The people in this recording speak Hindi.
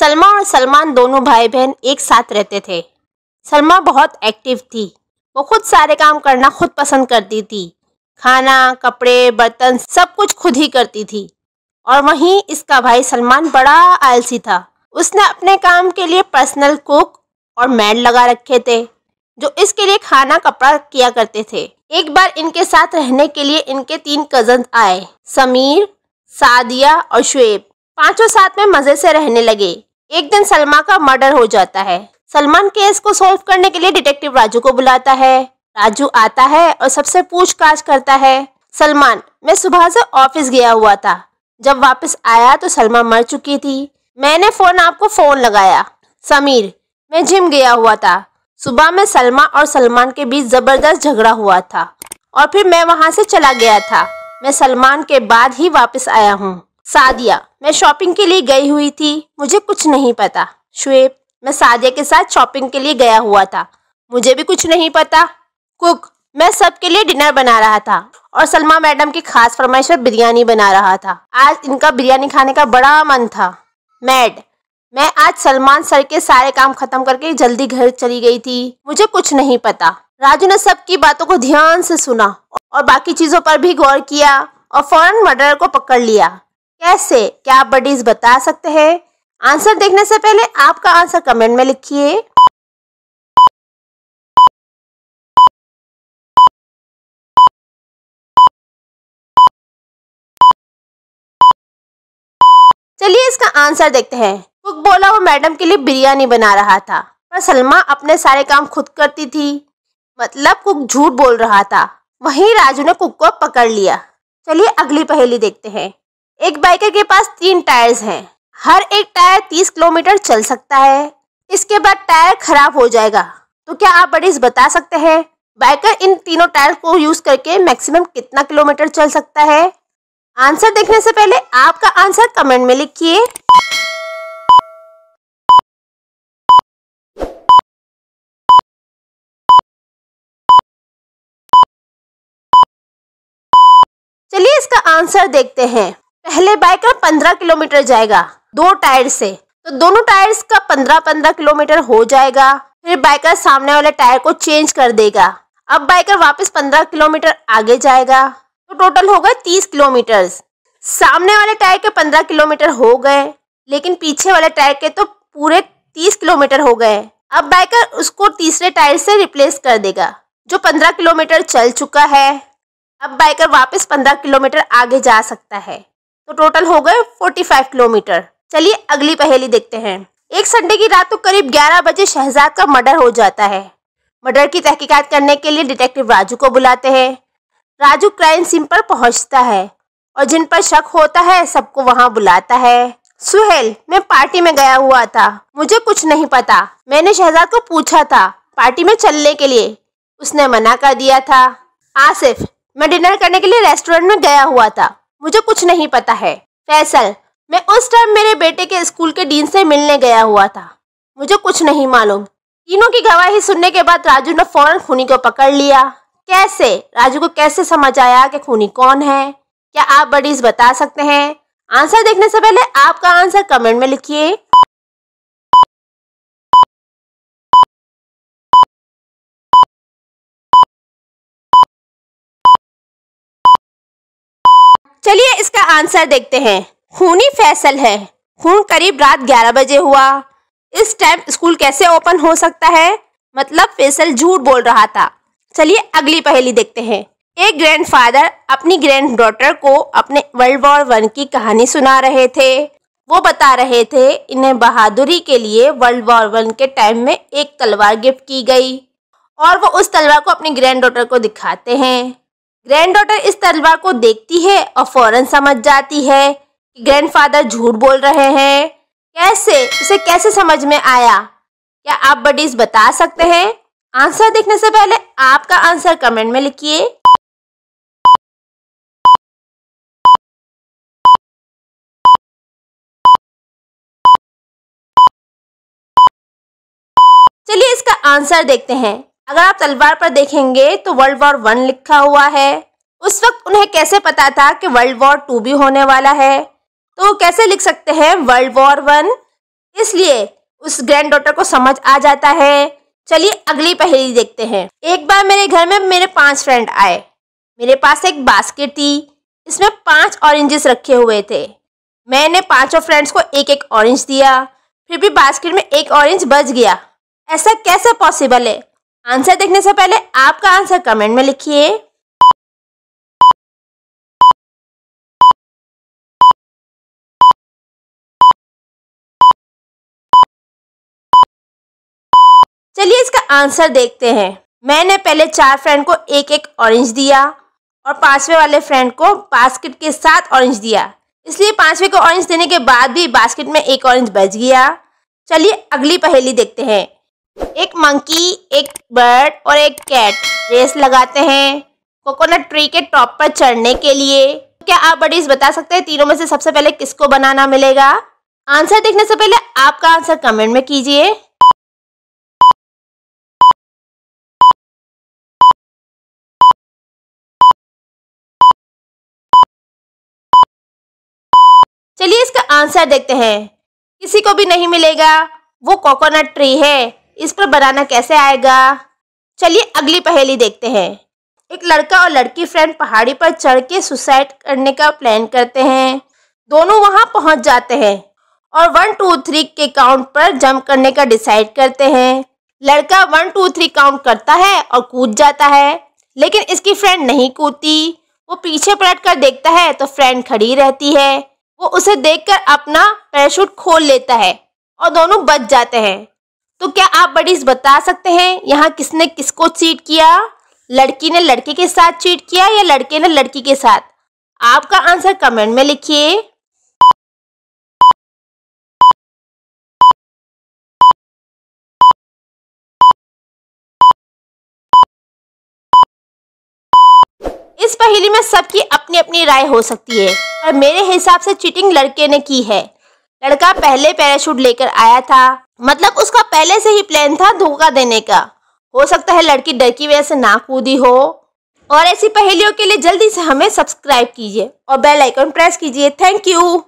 सलमा और सलमान दोनों भाई बहन एक साथ रहते थे सलमा बहुत एक्टिव थी वो खुद सारे काम करना खुद पसंद करती थी खाना कपड़े बर्तन सब कुछ खुद ही करती थी और वहीं इसका भाई सलमान बड़ा आलसी था उसने अपने काम के लिए पर्सनल कुक और मैड लगा रखे थे जो इसके लिए खाना कपड़ा किया करते थे एक बार इनके साथ रहने के लिए इनके तीन कजन आए समीर सादिया और शुएब पांचों साथ में मज़े से रहने लगे एक दिन सलमा का मर्डर हो जाता है सलमान केस को सॉल्व करने के लिए डिटेक्टिव राजू को बुलाता है राजू आता है और सबसे पूछताछ करता है सलमान मैं सुबह से ऑफिस गया हुआ था जब वापस आया तो सलमा मर चुकी थी मैंने फोन आपको फोन लगाया समीर मैं जिम गया हुआ था सुबह में सलमा और सलमान के बीच ज़बरदस्त झगड़ा हुआ था और फिर मैं वहाँ से चला गया था मैं सलमान के बाद ही वापस आया हूँ सादिया मैं शॉपिंग के लिए गई हुई थी मुझे कुछ नहीं पता शुएब मैं सादिया के साथ शॉपिंग के लिए गया हुआ था मुझे भी कुछ नहीं पता कुक मैं सबके लिए डिनर बना रहा था और सलमा मैडम की खास फरमाइश पर बिरयानी बना रहा था आज इनका बिरयानी खाने का बड़ा मन था मैड मैं आज सलमान सर के सारे काम खत्म करके जल्दी घर चली गई थी मुझे कुछ नहीं पता राजू ने सबकी बातों को ध्यान से सुना और बाकी चीजों पर भी गौर किया और फौरन मर्डर को पकड़ लिया कैसे क्या आप बडीज बता सकते हैं आंसर देखने से पहले आपका आंसर कमेंट में लिखिए चलिए इसका आंसर देखते हैं कुक बोला वो मैडम के लिए बिरयानी बना रहा था पर सलमा अपने सारे काम खुद करती थी मतलब कुक झूठ बोल रहा था वहीं राजू ने कुक को पकड़ लिया चलिए अगली पहेली देखते हैं एक बाइकर के पास तीन टायर्स हैं हर एक टायर तीस किलोमीटर चल सकता है इसके बाद टायर खराब हो जाएगा तो क्या आप बड़ी बता सकते हैं बाइकर इन तीनों टायर को यूज करके मैक्सिमम कितना किलोमीटर चल सकता है आंसर देखने से पहले आपका आंसर कमेंट में लिखिए चलिए इसका आंसर देखते हैं पहले बाइक का पंद्रह किलोमीटर जाएगा दो टायर से तो दोनों टायर्स का पंद्रह पंद्रह किलोमीटर हो जाएगा फिर बाइकर सामने वाले टायर को चेंज कर देगा अब बाइकर वापस पंद्रह किलोमीटर आगे जाएगा तो टोटल हो गए तीस किलोमीटर सामने वाले टायर के पंद्रह किलोमीटर हो गए लेकिन पीछे वाले टायर के तो पूरे तीस किलोमीटर हो गए अब बाइकर उसको तीसरे टायर से रिप्लेस कर देगा जो पंद्रह किलोमीटर चल चुका है अब बाइकर वापस पंद्रह किलोमीटर आगे जा सकता है तो टोटल हो गए 45 किलोमीटर चलिए अगली पहेली देखते हैं एक संडे की रात को तो करीब 11 बजे शहजाद का मर्डर हो जाता है मर्डर की तहकीकात करने के लिए डिटेक्टिव राजू को बुलाते हैं राजू क्राइम सीन पर पहुंचता है और जिन पर शक होता है सबको वहां बुलाता है सुहेल मैं पार्टी में गया हुआ था मुझे कुछ नहीं पता मैंने शहजाद को पूछा था पार्टी में चलने के लिए उसने मना कर दिया था आसिफ मैं डिनर करने के लिए रेस्टोरेंट में गया हुआ था मुझे कुछ नहीं पता है फैसल मैं उस टाइम मेरे बेटे के स्कूल के डीन से मिलने गया हुआ था मुझे कुछ नहीं मालूम तीनों की गवाही सुनने के बाद राजू ने फौरन खूनी को पकड़ लिया कैसे राजू को कैसे समझ आया कि खूनी कौन है क्या आप बड़ी बता सकते हैं आंसर देखने से पहले आपका आंसर कमेंट में लिखिए चलिए इसका आंसर देखते हैं खूनी फैसल है खून करीब रात 11 बजे हुआ इस टाइम स्कूल कैसे ओपन हो सकता है मतलब फैसल झूठ बोल रहा था चलिए अगली पहेली देखते हैं एक ग्रैंडफादर अपनी ग्रैंड डॉटर को अपने वर्ल्ड वॉर वन की कहानी सुना रहे थे वो बता रहे थे इन्हें बहादुरी के लिए वर्ल्ड वॉर वन के टाइम में एक तलवार गिफ्ट की गई और वो उस तलवार को अपनी ग्रैंड डॉटर को दिखाते हैं ग्रैंड डॉटर इस तलवार को देखती है और फौरन समझ जाती है कि ग्रैंडफादर झूठ बोल रहे हैं कैसे उसे कैसे समझ में आया क्या आप बडीज बता सकते हैं आंसर देखने से पहले आपका आंसर कमेंट में लिखिए चलिए इसका आंसर देखते हैं अगर आप तलवार पर देखेंगे तो वर्ल्ड वॉर वन लिखा हुआ है उस वक्त उन्हें कैसे पता था कि वर्ल्ड वॉर टू भी होने वाला है तो वो कैसे लिख सकते हैं वर्ल्ड वॉर वन इसलिए उस ग्रैंड डॉटर को समझ आ जाता है चलिए अगली पहेली देखते हैं एक बार मेरे घर में मेरे पांच फ्रेंड आए मेरे पास एक बास्केट थी इसमें पांच ऑरेंजेस रखे हुए थे मैंने पांचों फ्रेंड्स को एक एक ऑरेंज दिया फिर भी बास्केट में एक ऑरेंज बच गया ऐसा कैसे पॉसिबल है आंसर देखने से पहले आपका आंसर कमेंट में लिखिए चलिए इसका आंसर देखते हैं मैंने पहले चार फ्रेंड को एक एक ऑरेंज दिया और पांचवे वाले फ्रेंड को बास्केट के साथ ऑरेंज दिया इसलिए पांचवे को ऑरेंज देने के बाद भी बास्केट में एक ऑरेंज बच गया चलिए अगली पहेली देखते हैं एक मंकी एक बर्ड और एक कैट रेस लगाते हैं कोकोनट ट्री के टॉप पर चढ़ने के लिए तो क्या आप बडीज बता सकते हैं तीनों में से सबसे पहले किसको बनाना मिलेगा आंसर देखने से पहले आपका आंसर कमेंट में कीजिए चलिए इसका आंसर देखते हैं किसी को भी नहीं मिलेगा वो कोकोनट ट्री है इस पर बनाना कैसे आएगा चलिए अगली पहेली देखते हैं एक लड़का और लड़की फ्रेंड पहाड़ी पर चढ़ के सुसाइड करने का प्लान करते हैं दोनों वहां पहुंच जाते हैं और वन टू थ्री के काउंट पर जंप करने का डिसाइड करते हैं लड़का वन टू थ्री काउंट करता है और कूद जाता है लेकिन इसकी फ्रेंड नहीं कूदती वो पीछे पलट कर देखता है तो फ्रेंड खड़ी रहती है वो उसे देखकर अपना पैराशूट खोल लेता है और दोनों बच जाते हैं तो क्या आप बडीज बता सकते हैं यहाँ किसने किसको चीट किया लड़की ने लड़के के साथ चीट किया या लड़के ने लड़की के साथ आपका आंसर कमेंट में लिखिए इस पहेली में सबकी अपनी अपनी राय हो सकती है पर मेरे हिसाब से चीटिंग लड़के ने की है लड़का पहले पैराशूट लेकर आया था मतलब उसका पहले से ही प्लान था धोखा देने का हो सकता है लड़की डर की वजह से ना कूदी हो और ऐसी पहेलियों के लिए जल्दी से हमें सब्सक्राइब कीजिए और बेल आइकन प्रेस कीजिए थैंक यू